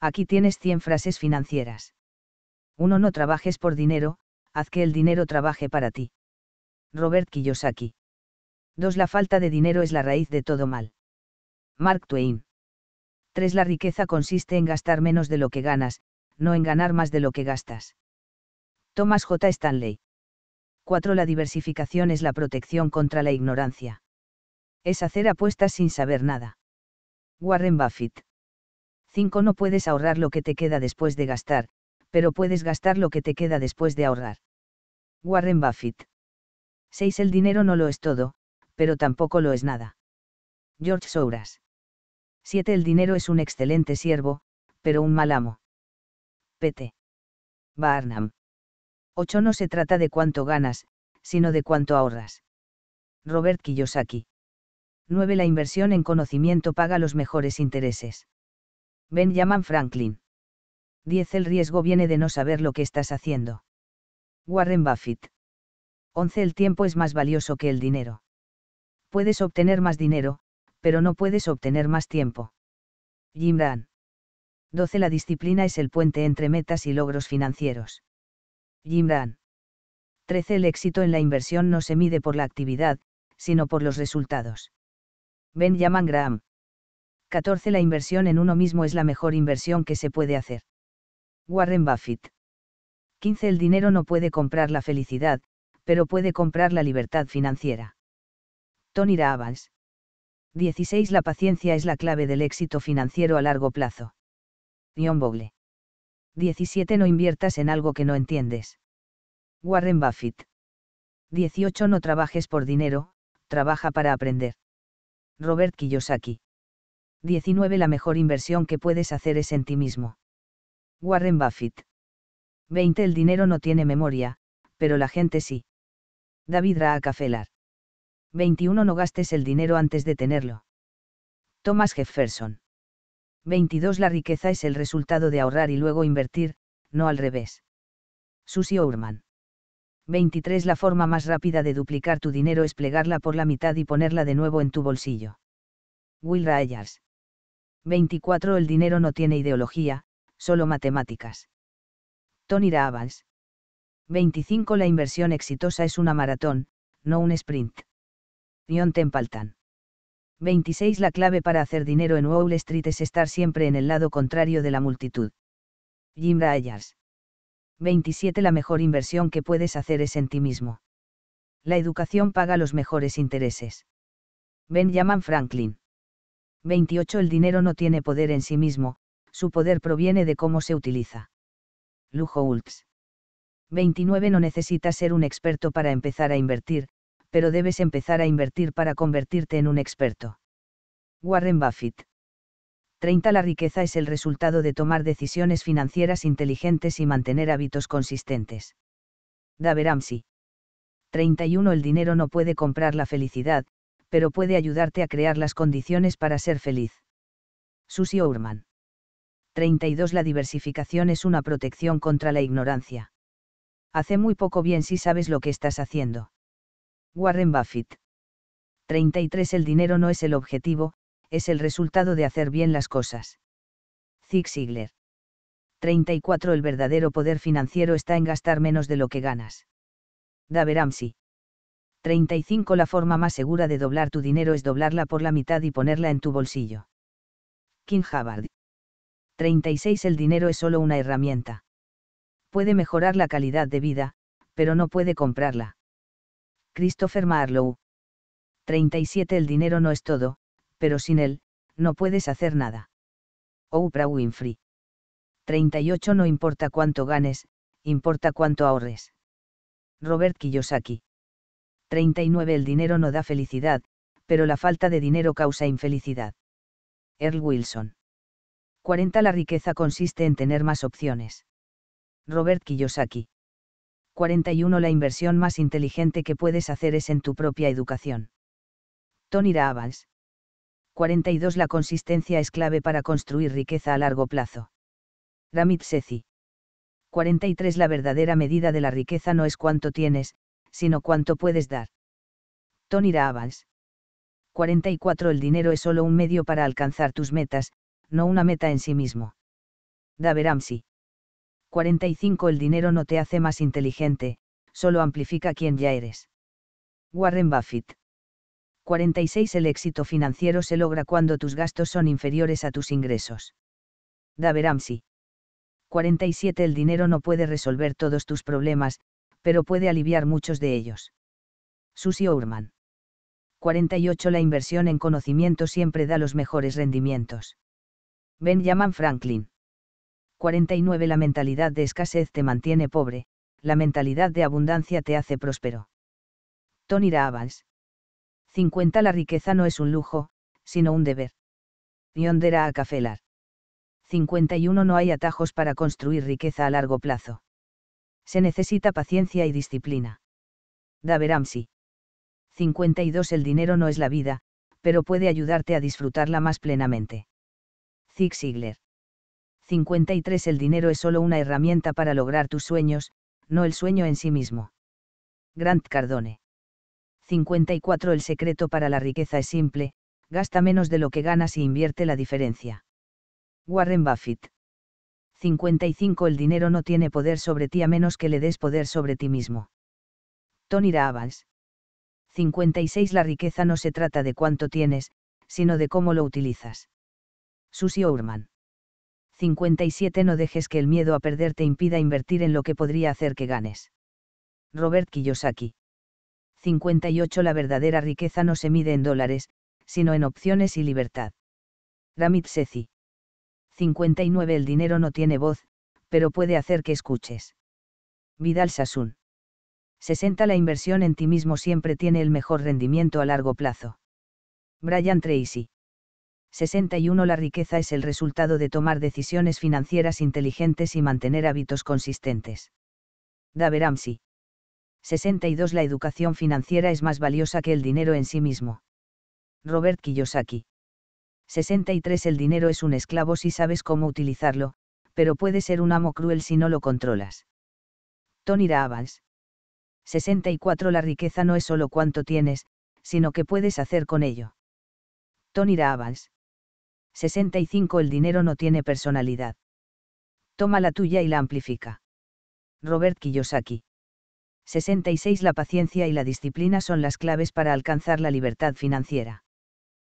Aquí tienes 100 frases financieras. 1. No trabajes por dinero, haz que el dinero trabaje para ti. Robert Kiyosaki. 2. La falta de dinero es la raíz de todo mal. Mark Twain. 3. La riqueza consiste en gastar menos de lo que ganas, no en ganar más de lo que gastas. Thomas J. Stanley. 4. La diversificación es la protección contra la ignorancia. Es hacer apuestas sin saber nada. Warren Buffett. 5. No puedes ahorrar lo que te queda después de gastar, pero puedes gastar lo que te queda después de ahorrar. Warren Buffett. 6. El dinero no lo es todo, pero tampoco lo es nada. George Souras. 7. El dinero es un excelente siervo, pero un mal amo. P.T. Barnum. 8. No se trata de cuánto ganas, sino de cuánto ahorras. Robert Kiyosaki. 9. La inversión en conocimiento paga los mejores intereses. Benjamin Franklin. 10. El riesgo viene de no saber lo que estás haciendo. Warren Buffett. 11. El tiempo es más valioso que el dinero. Puedes obtener más dinero, pero no puedes obtener más tiempo. Jim Ran. 12. La disciplina es el puente entre metas y logros financieros. Jim Ran. 13. El éxito en la inversión no se mide por la actividad, sino por los resultados. Benjamin Graham. 14 La inversión en uno mismo es la mejor inversión que se puede hacer. Warren Buffett. 15 El dinero no puede comprar la felicidad, pero puede comprar la libertad financiera. Tony Robbins. 16 La paciencia es la clave del éxito financiero a largo plazo. John Bogle. 17 No inviertas en algo que no entiendes. Warren Buffett. 18 No trabajes por dinero, trabaja para aprender. Robert Kiyosaki. 19 La mejor inversión que puedes hacer es en ti mismo. Warren Buffett. 20 El dinero no tiene memoria, pero la gente sí. David Raakafelar. 21 No gastes el dinero antes de tenerlo. Thomas Jefferson. 22 La riqueza es el resultado de ahorrar y luego invertir, no al revés. Susie Orman. 23 La forma más rápida de duplicar tu dinero es plegarla por la mitad y ponerla de nuevo en tu bolsillo. Will Rayers. 24 El dinero no tiene ideología, solo matemáticas. Tony Raabans. 25 La inversión exitosa es una maratón, no un sprint. John Templeton. 26 La clave para hacer dinero en Wall Street es estar siempre en el lado contrario de la multitud. Jim Rayers. 27 La mejor inversión que puedes hacer es en ti mismo. La educación paga los mejores intereses. Benjamin Franklin. 28 El dinero no tiene poder en sí mismo, su poder proviene de cómo se utiliza. Lujo Ulps. 29 No necesitas ser un experto para empezar a invertir, pero debes empezar a invertir para convertirte en un experto. Warren Buffett. 30 La riqueza es el resultado de tomar decisiones financieras inteligentes y mantener hábitos consistentes. Daveramsi. 31 El dinero no puede comprar la felicidad, pero puede ayudarte a crear las condiciones para ser feliz. Susie Orman. 32. La diversificación es una protección contra la ignorancia. Hace muy poco bien si sabes lo que estás haciendo. Warren Buffett. 33. El dinero no es el objetivo, es el resultado de hacer bien las cosas. Zig Ziglar. 34. El verdadero poder financiero está en gastar menos de lo que ganas. Daveramsi. 35 La forma más segura de doblar tu dinero es doblarla por la mitad y ponerla en tu bolsillo. King Havard. 36 El dinero es solo una herramienta. Puede mejorar la calidad de vida, pero no puede comprarla. Christopher Marlowe. 37 El dinero no es todo, pero sin él, no puedes hacer nada. Oprah Winfrey. 38 No importa cuánto ganes, importa cuánto ahorres. Robert Kiyosaki. 39 El dinero no da felicidad, pero la falta de dinero causa infelicidad. Earl Wilson. 40 La riqueza consiste en tener más opciones. Robert Kiyosaki. 41 La inversión más inteligente que puedes hacer es en tu propia educación. Tony Raabans. 42 La consistencia es clave para construir riqueza a largo plazo. Ramit Sethi. 43 La verdadera medida de la riqueza no es cuánto tienes, sino cuánto puedes dar. Tony Ravals. 44 El dinero es solo un medio para alcanzar tus metas, no una meta en sí mismo. Ramsey. 45 El dinero no te hace más inteligente, solo amplifica quien ya eres. Warren Buffett. 46 El éxito financiero se logra cuando tus gastos son inferiores a tus ingresos. Ramsey. 47 El dinero no puede resolver todos tus problemas, pero puede aliviar muchos de ellos. Susie Urman. 48 La inversión en conocimiento siempre da los mejores rendimientos. Benjamin Franklin. 49 La mentalidad de escasez te mantiene pobre, la mentalidad de abundancia te hace próspero. Tony Raabans. 50 La riqueza no es un lujo, sino un deber. Yonder a 51 No hay atajos para construir riqueza a largo plazo se necesita paciencia y disciplina. Daveramsi. 52 El dinero no es la vida, pero puede ayudarte a disfrutarla más plenamente. Zig Ziglar. 53 El dinero es solo una herramienta para lograr tus sueños, no el sueño en sí mismo. Grant Cardone. 54 El secreto para la riqueza es simple, gasta menos de lo que ganas y invierte la diferencia. Warren Buffett. 55 El dinero no tiene poder sobre ti a menos que le des poder sobre ti mismo. Tony Raabals. 56 La riqueza no se trata de cuánto tienes, sino de cómo lo utilizas. Susie Orman. 57 No dejes que el miedo a perder te impida invertir en lo que podría hacer que ganes. Robert Kiyosaki. 58 La verdadera riqueza no se mide en dólares, sino en opciones y libertad. Ramit Sethi. 59 El dinero no tiene voz, pero puede hacer que escuches. Vidal Sassoon. 60 La inversión en ti mismo siempre tiene el mejor rendimiento a largo plazo. Brian Tracy. 61 La riqueza es el resultado de tomar decisiones financieras inteligentes y mantener hábitos consistentes. Daveramsi. 62 La educación financiera es más valiosa que el dinero en sí mismo. Robert Kiyosaki. 63 El dinero es un esclavo si sabes cómo utilizarlo, pero puede ser un amo cruel si no lo controlas. Tony Raabans. 64 La riqueza no es solo cuánto tienes, sino qué puedes hacer con ello. Tony Raabans. 65 El dinero no tiene personalidad. Toma la tuya y la amplifica. Robert Kiyosaki. 66 La paciencia y la disciplina son las claves para alcanzar la libertad financiera.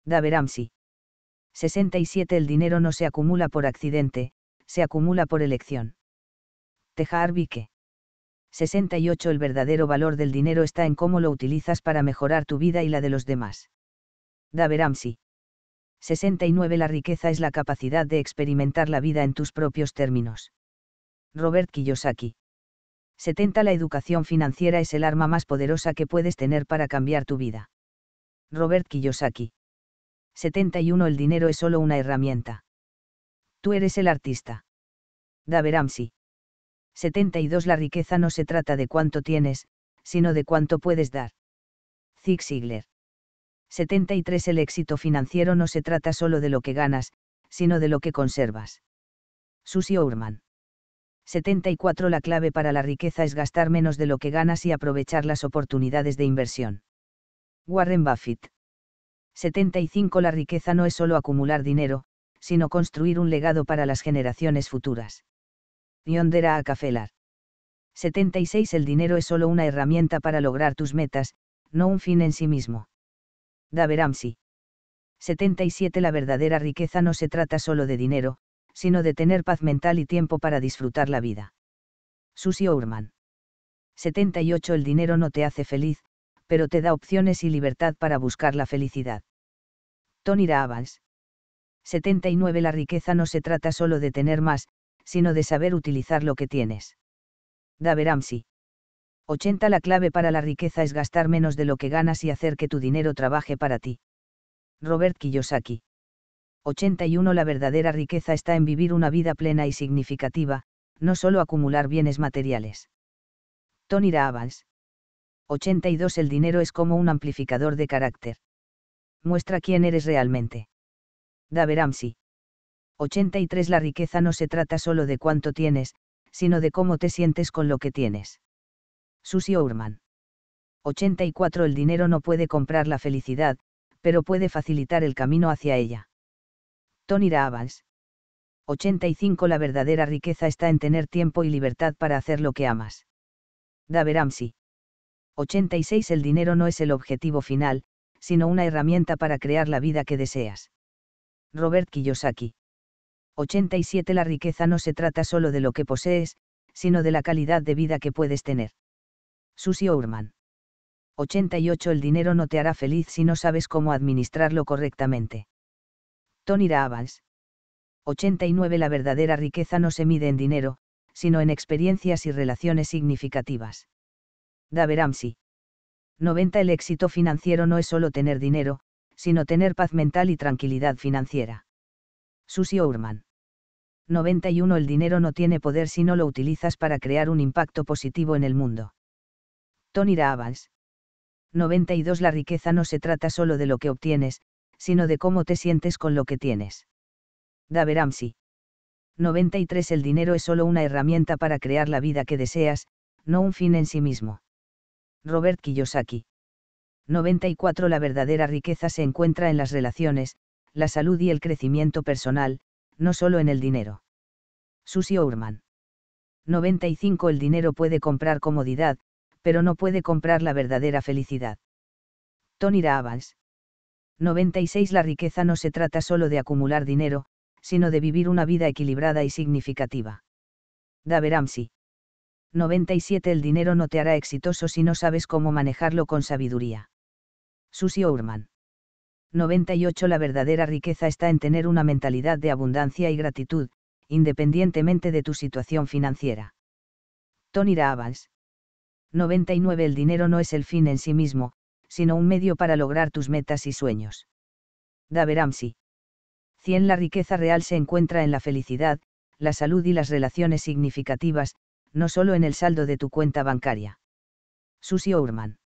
Daveramsi. 67 El dinero no se acumula por accidente, se acumula por elección. Tejar Vique. 68 El verdadero valor del dinero está en cómo lo utilizas para mejorar tu vida y la de los demás. Daveramsi. 69 La riqueza es la capacidad de experimentar la vida en tus propios términos. Robert Kiyosaki. 70 La educación financiera es el arma más poderosa que puedes tener para cambiar tu vida. Robert Kiyosaki. 71 El dinero es solo una herramienta. Tú eres el artista. Daveramsi. 72 La riqueza no se trata de cuánto tienes, sino de cuánto puedes dar. Zig Ziglar. 73 El éxito financiero no se trata solo de lo que ganas, sino de lo que conservas. Susie Orman. 74 La clave para la riqueza es gastar menos de lo que ganas y aprovechar las oportunidades de inversión. Warren Buffett. 75 La riqueza no es solo acumular dinero, sino construir un legado para las generaciones futuras. Yondera a 76 El dinero es solo una herramienta para lograr tus metas, no un fin en sí mismo. Daveramsi. 77 La verdadera riqueza no se trata solo de dinero, sino de tener paz mental y tiempo para disfrutar la vida. Susie Urman. 78 El dinero no te hace feliz, pero te da opciones y libertad para buscar la felicidad. Tony 79 La riqueza no se trata solo de tener más, sino de saber utilizar lo que tienes. Daveramsi. 80 La clave para la riqueza es gastar menos de lo que ganas y hacer que tu dinero trabaje para ti. Robert Kiyosaki. 81 La verdadera riqueza está en vivir una vida plena y significativa, no solo acumular bienes materiales. Tony Ravals. 82 El dinero es como un amplificador de carácter muestra quién eres realmente. Daveramsi. 83 La riqueza no se trata solo de cuánto tienes, sino de cómo te sientes con lo que tienes. Susie Orman. 84 El dinero no puede comprar la felicidad, pero puede facilitar el camino hacia ella. Tony Ravans. 85 La verdadera riqueza está en tener tiempo y libertad para hacer lo que amas. Daveramsi. 86 El dinero no es el objetivo final, sino una herramienta para crear la vida que deseas. Robert Kiyosaki. 87 La riqueza no se trata solo de lo que posees, sino de la calidad de vida que puedes tener. Susie Orman. 88 El dinero no te hará feliz si no sabes cómo administrarlo correctamente. Tony Raabans. 89 La verdadera riqueza no se mide en dinero, sino en experiencias y relaciones significativas. Daveramsi. 90 El éxito financiero no es solo tener dinero, sino tener paz mental y tranquilidad financiera. Susie Orman. 91 El dinero no tiene poder si no lo utilizas para crear un impacto positivo en el mundo. Tony Ravans. 92 La riqueza no se trata solo de lo que obtienes, sino de cómo te sientes con lo que tienes. Ramsey. 93 El dinero es solo una herramienta para crear la vida que deseas, no un fin en sí mismo. Robert Kiyosaki. 94 La verdadera riqueza se encuentra en las relaciones, la salud y el crecimiento personal, no solo en el dinero. Susie Orman. 95 El dinero puede comprar comodidad, pero no puede comprar la verdadera felicidad. Tony Raabans. 96 La riqueza no se trata solo de acumular dinero, sino de vivir una vida equilibrada y significativa. Ramsey. 97 El dinero no te hará exitoso si no sabes cómo manejarlo con sabiduría. Susie Orman. 98 La verdadera riqueza está en tener una mentalidad de abundancia y gratitud, independientemente de tu situación financiera. Tony Ravals. 99 El dinero no es el fin en sí mismo, sino un medio para lograr tus metas y sueños. Daveramsi. 100 La riqueza real se encuentra en la felicidad, la salud y las relaciones significativas, no solo en el saldo de tu cuenta bancaria. Susie Urman.